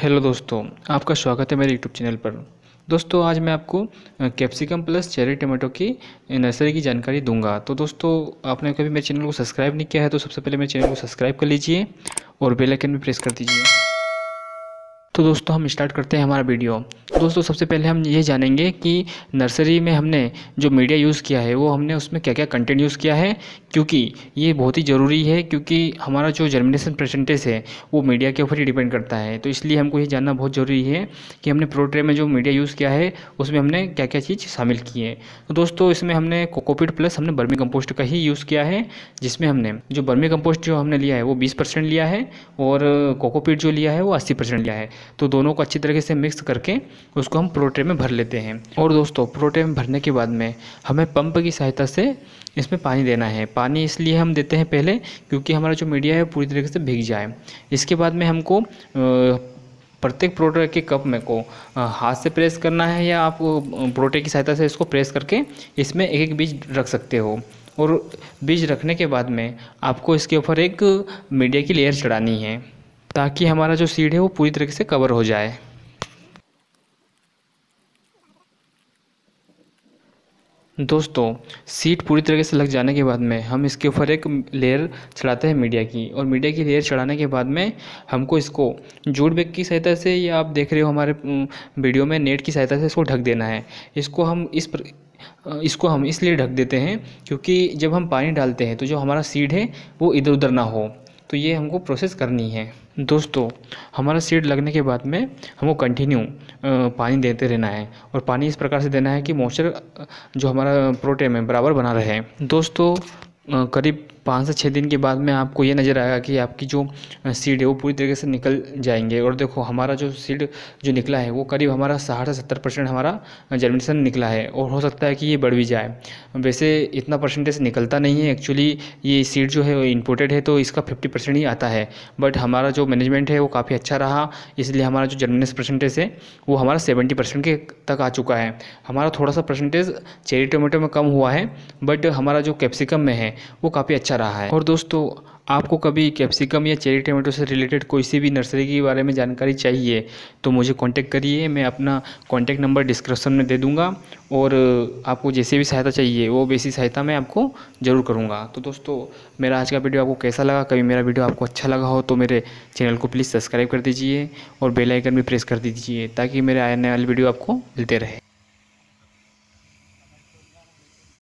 hello दोस्तों आपका स्वागत है मेरे यूट्यूब चैनल पर दोस्तों आज मैं आपको कैप्सिकम प्लस चेरी टमाटो की नर्सरी की जानकारी दूंगा तो दोस्तों आपने कभी मेरे चैनल को सब्सक्राइब नहीं किया है तो सबसे पहले मेरे चैनल को सब्सक्राइब कर लीजिए और बेल आइकन भी प्रेस कर दीजिए तो दोस्तों हम स्टार्ट करते हैं हमारा वीडियो दोस्तों सबसे पहले हम ये जानेंगे कि नर्सरी में हमने जो मीडिया यूज़ किया है वो हमने उसमें क्या क्या कंटेंट यूज़ किया है क्योंकि ये बहुत ही ज़रूरी है क्योंकि हमारा जो जर्मिनेशन परसेंटेज है वो मीडिया के ऊपर ही डिपेंड करता है तो इसलिए हमको ये जानना बहुत ज़रूरी है कि हमने प्रोट्रे में जो मीडिया यूज़ किया है उसमें हमने क्या क्या चीज़ शामिल की है तो दोस्तों इसमें हमने कोकोपिट प्लस हमने बर्मी कम्पोस्ट का ही यूज़ किया है जिसमें हमने जो बर्मी कम्पोस्ट जो हमने लिया है वो बीस परसेंट लिया है और कोकोपिट जो लिया है वो अस्सी परसेंट लिया है तो दोनों को अच्छी तरीके से मिक्स करके उसको हम प्रोटे में भर लेते हैं और दोस्तों प्रोटे में भरने के बाद में हमें पंप की सहायता से इसमें पानी देना है पानी इसलिए हम देते हैं पहले क्योंकि हमारा जो मीडिया है पूरी तरीके से भीग जाए इसके बाद में हमको प्रत्येक प्रोटे के कप में को हाथ से प्रेस करना है या आप प्रोटे की सहायता से इसको प्रेस करके इसमें एक एक बीज रख सकते हो और बीज रखने के बाद में आपको इसके ऊपर एक मीडिया की लेयर चढ़ानी है ताकि हमारा जो सीड है वो पूरी तरीके से कवर हो जाए दोस्तों सीट पूरी तरीके से लग जाने के बाद में हम इसके ऊपर एक लेयर चढ़ाते हैं मीडिया की और मीडिया की लेयर चढ़ाने के बाद में हमको इसको जूट बैग की सहायता से या आप देख रहे हो हमारे वीडियो में नेट की सहायता से इसको ढक देना है इसको हम इस पर इसको हम इसलिए ढक देते हैं क्योंकि जब हम पानी डालते हैं तो जो हमारा सीड है वो इधर उधर ना हो तो ये हमको प्रोसेस करनी है दोस्तों हमारा सीड लगने के बाद में हमको कंटिन्यू पानी देते रहना है और पानी इस प्रकार से देना है कि मॉइस्चर जो हमारा प्रोटेम है बराबर बना रहे दोस्तों करीब पाँच से छः दिन के बाद में आपको ये नज़र आएगा कि आपकी जो सीड है वो पूरी तरीके से निकल जाएंगे और देखो हमारा जो सीड जो निकला है वो करीब हमारा साठ से सत्तर परसेंट हमारा जर्मिनेशन निकला है और हो सकता है कि ये बढ़ भी जाए वैसे इतना परसेंटेज निकलता नहीं है एक्चुअली ये सीड जो है वो इम्पोर्टेड है तो इसका फिफ्टी परसेंट ही आता है बट हमारा जो मैनेजमेंट है वो काफ़ी अच्छा रहा इसलिए हमारा जो जर्मिनेस परसेंटेज है वो हमारा सेवेंटी परसेंट के तक आ चुका है हमारा थोड़ा सा परसेंटेज चेरी टोमेटो में कम हुआ है बट हमारा जो कैप्सिकम में है वो काफ़ी अच्छा अच्छा रहा है और दोस्तों आपको कभी कैप्सिकम या चेरी टमाटो से रिलेटेड कोई सी भी नर्सरी के बारे में जानकारी चाहिए तो मुझे कांटेक्ट करिए मैं अपना कांटेक्ट नंबर डिस्क्रिप्शन में दे दूंगा और आपको जैसे भी सहायता चाहिए वो वैसी सहायता मैं आपको ज़रूर करूँगा तो दोस्तों मेरा आज का वीडियो आपको कैसा लगा कभी मेरा वीडियो आपको अच्छा लगा हो तो मेरे चैनल को प्लीज़ सब्सक्राइब कर दीजिए और बेलाइकन भी प्रेस कर दीजिए ताकि मेरे आने वाले वीडियो आपको मिलते रहे